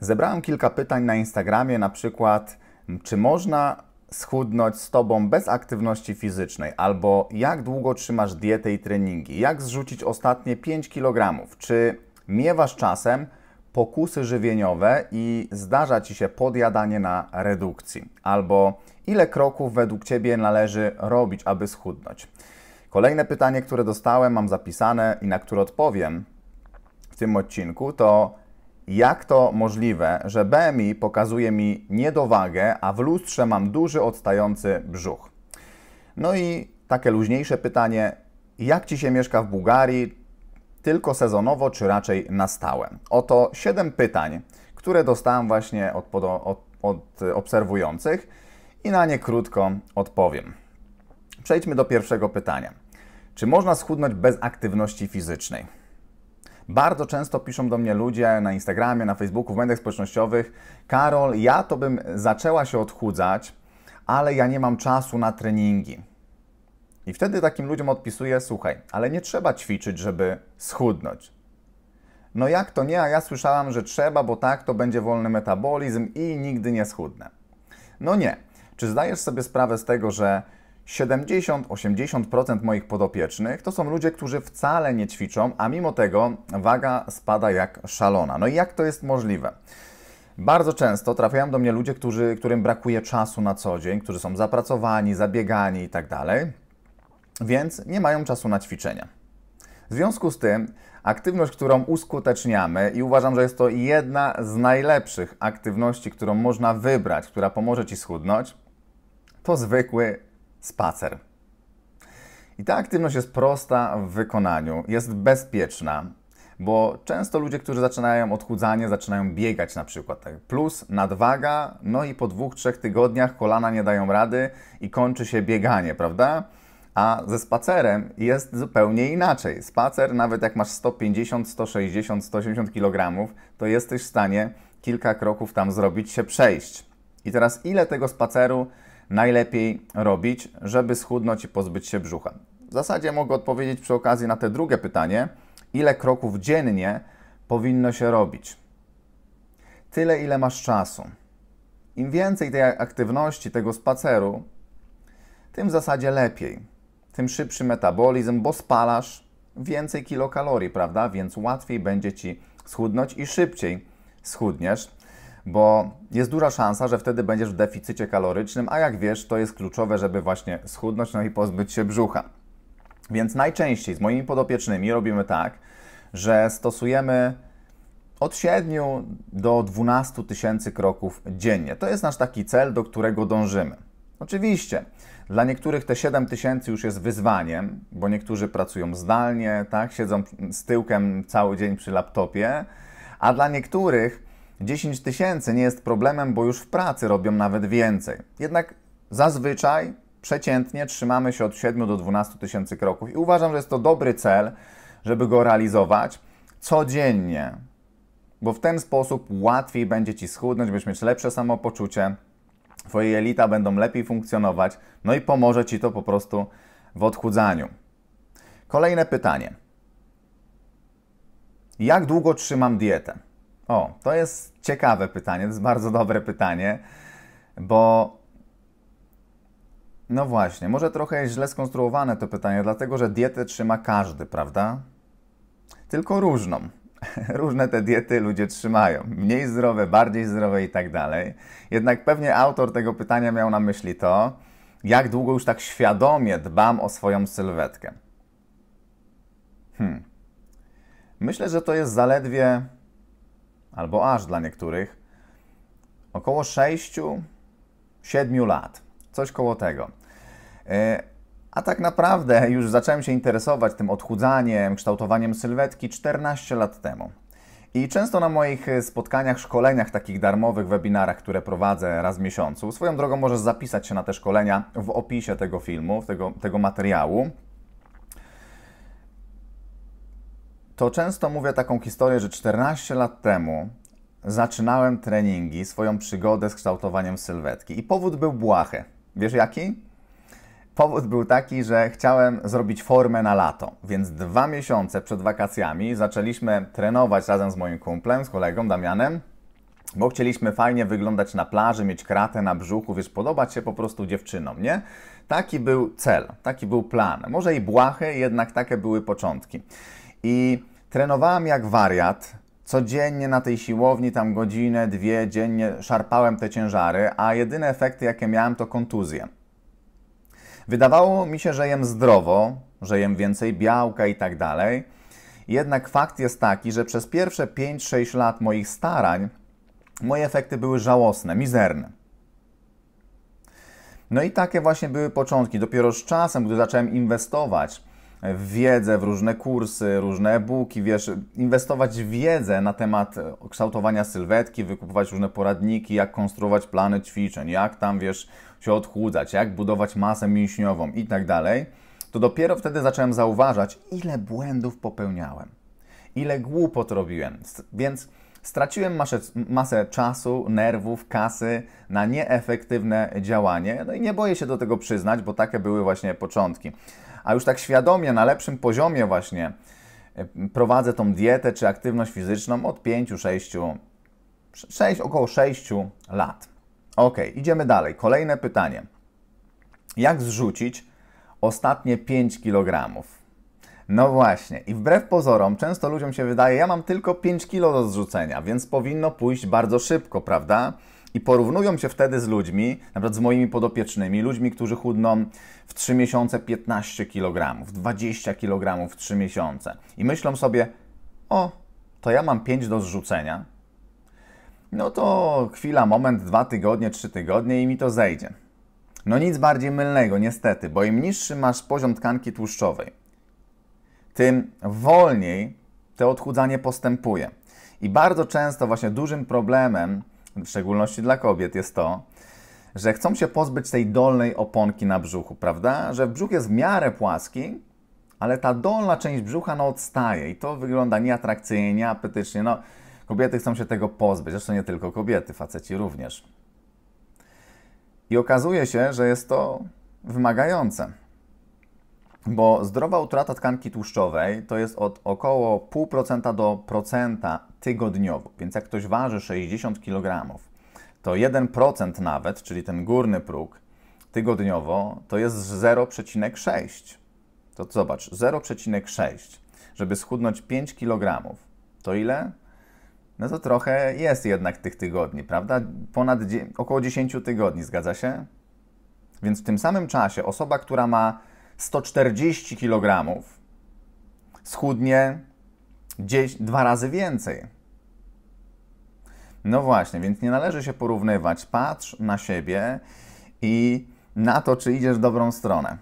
Zebrałem kilka pytań na Instagramie, na przykład, czy można schudnąć z tobą bez aktywności fizycznej, albo jak długo trzymasz dietę i treningi, jak zrzucić ostatnie 5 kg, czy miewasz czasem pokusy żywieniowe i zdarza ci się podjadanie na redukcji, albo ile kroków według ciebie należy robić, aby schudnąć. Kolejne pytanie, które dostałem, mam zapisane i na które odpowiem w tym odcinku, to jak to możliwe, że BMI pokazuje mi niedowagę, a w lustrze mam duży odstający brzuch? No i takie luźniejsze pytanie, jak Ci się mieszka w Bułgarii, tylko sezonowo czy raczej na stałe? Oto 7 pytań, które dostałem właśnie od, od, od obserwujących i na nie krótko odpowiem. Przejdźmy do pierwszego pytania. Czy można schudnąć bez aktywności fizycznej? Bardzo często piszą do mnie ludzie na Instagramie, na Facebooku, w mediach społecznościowych: Karol, ja to bym zaczęła się odchudzać, ale ja nie mam czasu na treningi. I wtedy takim ludziom odpisuję: Słuchaj, ale nie trzeba ćwiczyć, żeby schudnąć. No jak to nie? A ja słyszałam, że trzeba, bo tak to będzie wolny metabolizm i nigdy nie schudnę. No nie. Czy zdajesz sobie sprawę z tego, że 70-80% moich podopiecznych to są ludzie, którzy wcale nie ćwiczą, a mimo tego waga spada jak szalona. No i jak to jest możliwe? Bardzo często trafiają do mnie ludzie, którzy, którym brakuje czasu na co dzień, którzy są zapracowani, zabiegani itd., tak więc nie mają czasu na ćwiczenia. W związku z tym, aktywność, którą uskuteczniamy, i uważam, że jest to jedna z najlepszych aktywności, którą można wybrać, która pomoże ci schudnąć, to zwykły spacer. I ta aktywność jest prosta w wykonaniu, jest bezpieczna, bo często ludzie, którzy zaczynają odchudzanie, zaczynają biegać na przykład. Tak? Plus nadwaga, no i po dwóch, trzech tygodniach kolana nie dają rady i kończy się bieganie, prawda? A ze spacerem jest zupełnie inaczej. Spacer, nawet jak masz 150, 160, 180 kg, to jesteś w stanie kilka kroków tam zrobić, się przejść. I teraz ile tego spaceru najlepiej robić, żeby schudnąć i pozbyć się brzucha? W zasadzie mogę odpowiedzieć przy okazji na te drugie pytanie, ile kroków dziennie powinno się robić? Tyle, ile masz czasu. Im więcej tej aktywności, tego spaceru, tym w zasadzie lepiej. Tym szybszy metabolizm, bo spalasz więcej kilokalorii, prawda? Więc łatwiej będzie ci schudnąć i szybciej schudniesz bo jest duża szansa, że wtedy będziesz w deficycie kalorycznym, a jak wiesz, to jest kluczowe, żeby właśnie schudnąć, no i pozbyć się brzucha. Więc najczęściej z moimi podopiecznymi robimy tak, że stosujemy od 7 do 12 tysięcy kroków dziennie. To jest nasz taki cel, do którego dążymy. Oczywiście, dla niektórych te 7 tysięcy już jest wyzwaniem, bo niektórzy pracują zdalnie, tak, siedzą z tyłkiem cały dzień przy laptopie, a dla niektórych 10 tysięcy nie jest problemem, bo już w pracy robią nawet więcej. Jednak zazwyczaj przeciętnie trzymamy się od 7 do 12 tysięcy kroków i uważam, że jest to dobry cel, żeby go realizować codziennie, bo w ten sposób łatwiej będzie Ci schudnąć, będziesz mieć lepsze samopoczucie, Twoje elita będą lepiej funkcjonować, no i pomoże Ci to po prostu w odchudzaniu. Kolejne pytanie. Jak długo trzymam dietę? O, to jest ciekawe pytanie, to jest bardzo dobre pytanie, bo no właśnie, może trochę źle skonstruowane to pytanie, dlatego że dietę trzyma każdy, prawda? Tylko różną. Różne te diety ludzie trzymają, mniej zdrowe, bardziej zdrowe i tak dalej. Jednak pewnie autor tego pytania miał na myśli to, jak długo już tak świadomie dbam o swoją sylwetkę. Hmm. Myślę, że to jest zaledwie albo aż dla niektórych, około 6-7 lat, coś koło tego. E, a tak naprawdę już zacząłem się interesować tym odchudzaniem, kształtowaniem sylwetki 14 lat temu. I często na moich e, spotkaniach, szkoleniach, takich darmowych, webinarach, które prowadzę raz w miesiącu, swoją drogą możesz zapisać się na te szkolenia w opisie tego filmu, tego, tego materiału. to często mówię taką historię, że 14 lat temu zaczynałem treningi, swoją przygodę z kształtowaniem sylwetki i powód był błahy. Wiesz jaki? Powód był taki, że chciałem zrobić formę na lato, więc dwa miesiące przed wakacjami zaczęliśmy trenować razem z moim kumplem, z kolegą Damianem, bo chcieliśmy fajnie wyglądać na plaży, mieć kratę na brzuchu, wiesz, podobać się po prostu dziewczynom, nie? Taki był cel, taki był plan. Może i błahy, jednak takie były początki. I Trenowałem jak wariat. Codziennie na tej siłowni, tam godzinę, dwie dziennie szarpałem te ciężary, a jedyne efekty, jakie miałem, to kontuzje. Wydawało mi się, że jem zdrowo, że jem więcej białka i tak dalej. Jednak fakt jest taki, że przez pierwsze 5-6 lat moich starań moje efekty były żałosne, mizerne. No i takie właśnie były początki. Dopiero z czasem, gdy zacząłem inwestować w wiedzę, w różne kursy, różne e-booki, wiesz, inwestować w wiedzę na temat e, kształtowania sylwetki, wykupować różne poradniki, jak konstruować plany ćwiczeń, jak tam, wiesz, się odchudzać, jak budować masę mięśniową i tak dalej, to dopiero wtedy zacząłem zauważać, ile błędów popełniałem, ile głupot robiłem, więc... Straciłem masę, masę, czasu, nerwów, kasy na nieefektywne działanie. No i nie boję się do tego przyznać, bo takie były właśnie początki a już tak świadomie, na lepszym poziomie właśnie e, prowadzę tą dietę czy aktywność fizyczną od 5, 6, 6 około 6 lat. Ok, idziemy dalej. Kolejne pytanie. Jak zrzucić ostatnie 5 kg? No właśnie, i wbrew pozorom, często ludziom się wydaje, ja mam tylko 5 kg do zrzucenia, więc powinno pójść bardzo szybko, prawda? i porównują się wtedy z ludźmi, na przykład z moimi podopiecznymi, ludźmi, którzy chudną w 3 miesiące 15 kg, 20 kg w 3 miesiące i myślą sobie, o, to ja mam 5 do zrzucenia, no to chwila, moment, dwa tygodnie, trzy tygodnie i mi to zejdzie. No nic bardziej mylnego, niestety, bo im niższy masz poziom tkanki tłuszczowej, tym wolniej to odchudzanie postępuje. I bardzo często właśnie dużym problemem w szczególności dla kobiet, jest to, że chcą się pozbyć tej dolnej oponki na brzuchu, prawda? Że brzuch jest w miarę płaski, ale ta dolna część brzucha no odstaje i to wygląda nieatrakcyjnie, nieapetycznie. No, kobiety chcą się tego pozbyć, zresztą nie tylko kobiety, faceci również. I okazuje się, że jest to wymagające, bo zdrowa utrata tkanki tłuszczowej to jest od około 0,5% do procenta tygodniowo. Więc jak ktoś waży 60 kg, to 1% nawet, czyli ten górny próg tygodniowo, to jest 0,6. To zobacz, 0,6. Żeby schudnąć 5 kg, to ile? No to trochę jest jednak tych tygodni, prawda? Ponad około 10 tygodni, zgadza się? Więc w tym samym czasie osoba, która ma 140 kg, schudnie gdzieś dwa razy więcej. No właśnie, więc nie należy się porównywać. Patrz na siebie i na to, czy idziesz w dobrą stronę.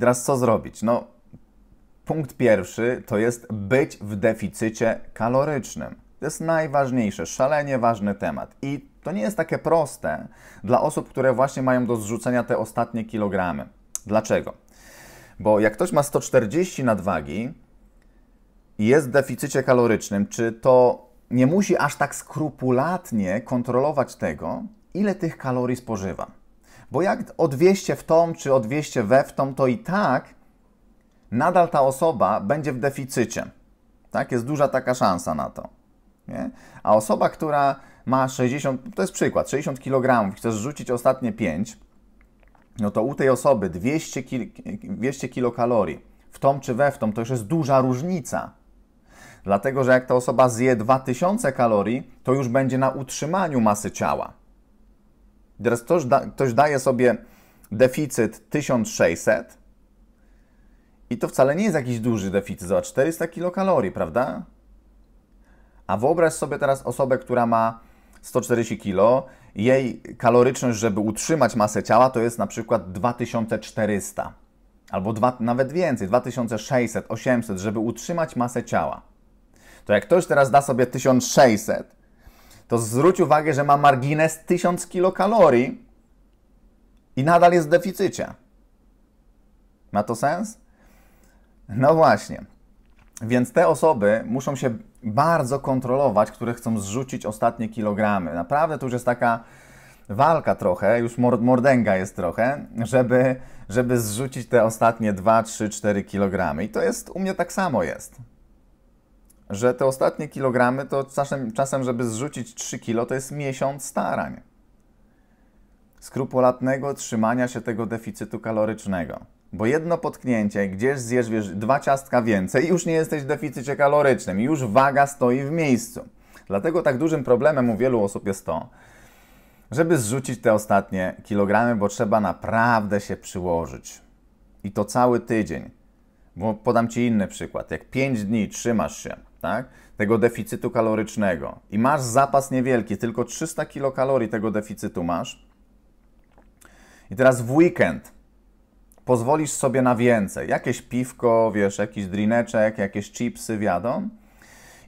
Teraz co zrobić? No, punkt pierwszy to jest być w deficycie kalorycznym. To jest najważniejsze, szalenie ważny temat. I to nie jest takie proste dla osób, które właśnie mają do zrzucenia te ostatnie kilogramy. Dlaczego? Bo jak ktoś ma 140 nadwagi, jest w deficycie kalorycznym, czy to nie musi aż tak skrupulatnie kontrolować tego, ile tych kalorii spożywa. Bo jak o 200 w tą, czy o 200 we w tą, to i tak nadal ta osoba będzie w deficycie. Tak? Jest duża taka szansa na to. Nie? A osoba, która ma 60, to jest przykład, 60 kg, chcesz rzucić ostatnie 5, no to u tej osoby 200, kil, 200 kilokalorii w tą czy we w tą, to już jest duża różnica. Dlatego, że jak ta osoba zje 2000 kalorii, to już będzie na utrzymaniu masy ciała. Teraz ktoś, da, ktoś daje sobie deficyt 1600 i to wcale nie jest jakiś duży deficyt, za 400 kilokalorii, prawda? A wyobraź sobie teraz osobę, która ma 140 kg, jej kaloryczność, żeby utrzymać masę ciała, to jest na przykład 2400 albo dwa, nawet więcej 2600, 800, żeby utrzymać masę ciała to jak ktoś teraz da sobie 1600, to zwróć uwagę, że ma margines 1000 kilokalorii i nadal jest w deficycie. Ma to sens? No właśnie. Więc te osoby muszą się bardzo kontrolować, które chcą zrzucić ostatnie kilogramy. Naprawdę to już jest taka walka trochę, już mordęga jest trochę, żeby, żeby zrzucić te ostatnie 2, 3, 4 kilogramy. I to jest u mnie tak samo jest że te ostatnie kilogramy to czasem, czasem żeby zrzucić 3 kilo, to jest miesiąc starań. Skrupulatnego trzymania się tego deficytu kalorycznego. Bo jedno potknięcie, gdzieś zjesz wiesz, dwa ciastka więcej, już nie jesteś w deficycie kalorycznym, już waga stoi w miejscu. Dlatego tak dużym problemem u wielu osób jest to, żeby zrzucić te ostatnie kilogramy, bo trzeba naprawdę się przyłożyć. I to cały tydzień. Bo podam Ci inny przykład. Jak 5 dni trzymasz się tak? tego deficytu kalorycznego i masz zapas niewielki, tylko 300 kilokalorii tego deficytu masz i teraz w weekend pozwolisz sobie na więcej, jakieś piwko, wiesz, jakiś drineczek, jakieś chipsy, wiadomo,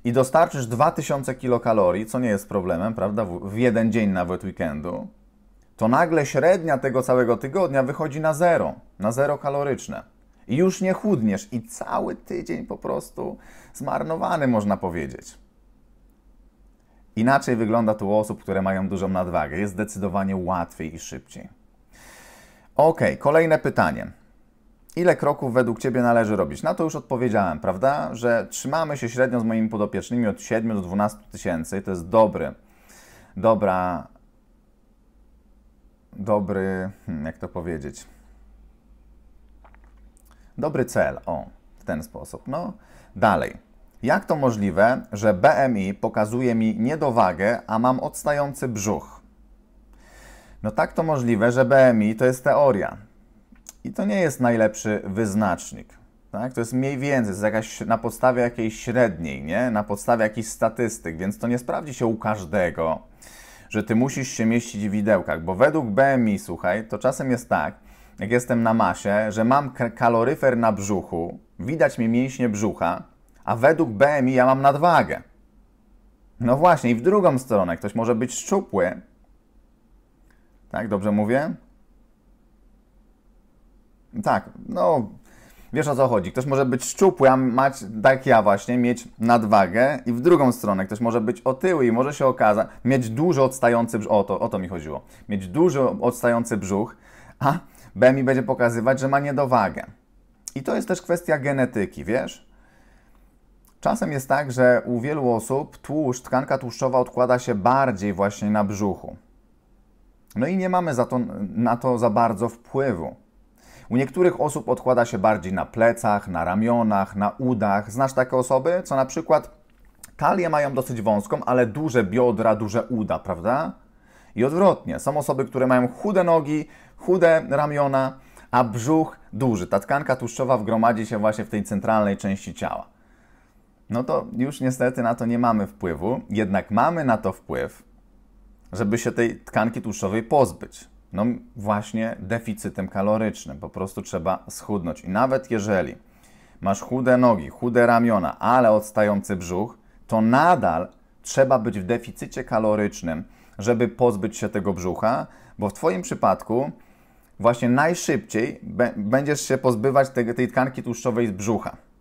i dostarczysz 2000 kilokalorii, co nie jest problemem, prawda, w jeden dzień nawet weekendu, to nagle średnia tego całego tygodnia wychodzi na zero, na zero kaloryczne. I już nie chudniesz. I cały tydzień po prostu zmarnowany, można powiedzieć. Inaczej wygląda to u osób, które mają dużą nadwagę. Jest zdecydowanie łatwiej i szybciej. Ok, kolejne pytanie. Ile kroków według Ciebie należy robić? Na to już odpowiedziałem, prawda? Że trzymamy się średnio z moimi podopiecznymi od 7 do 12 tysięcy. To jest dobry, dobra, dobry, hmm, jak to powiedzieć? Dobry cel, o, w ten sposób. No, dalej. Jak to możliwe, że BMI pokazuje mi niedowagę, a mam odstający brzuch? No tak to możliwe, że BMI to jest teoria. I to nie jest najlepszy wyznacznik. Tak? To jest mniej więcej, jest jakaś, na podstawie jakiejś średniej, nie? na podstawie jakichś statystyk, więc to nie sprawdzi się u każdego, że ty musisz się mieścić w widełkach, bo według BMI, słuchaj, to czasem jest tak, jak jestem na masie, że mam kaloryfer na brzuchu, widać mi mięśnie brzucha, a według BMI ja mam nadwagę. No właśnie, i w drugą stronę ktoś może być szczupły. Tak, dobrze mówię? Tak, no wiesz o co chodzi. Ktoś może być szczupły, a mać, tak ja właśnie, mieć nadwagę i w drugą stronę ktoś może być otyły i może się okazać, mieć dużo odstający brzuch, o to, o to mi chodziło, mieć dużo odstający brzuch, a mi będzie pokazywać, że ma niedowagę. I to jest też kwestia genetyki, wiesz? Czasem jest tak, że u wielu osób tłuszcz, tkanka tłuszczowa odkłada się bardziej właśnie na brzuchu. No i nie mamy to, na to za bardzo wpływu. U niektórych osób odkłada się bardziej na plecach, na ramionach, na udach. Znasz takie osoby, co na przykład talię mają dosyć wąską, ale duże biodra, duże uda, prawda? i odwrotnie. Są osoby, które mają chude nogi, chude ramiona, a brzuch duży. Ta tkanka tłuszczowa wgromadzi się właśnie w tej centralnej części ciała. No to już niestety na to nie mamy wpływu, jednak mamy na to wpływ, żeby się tej tkanki tłuszczowej pozbyć. No właśnie deficytem kalorycznym, po prostu trzeba schudnąć. I nawet jeżeli masz chude nogi, chude ramiona, ale odstający brzuch, to nadal trzeba być w deficycie kalorycznym, żeby pozbyć się tego brzucha, bo w Twoim przypadku właśnie najszybciej będziesz się pozbywać tej, tej tkanki tłuszczowej z brzucha.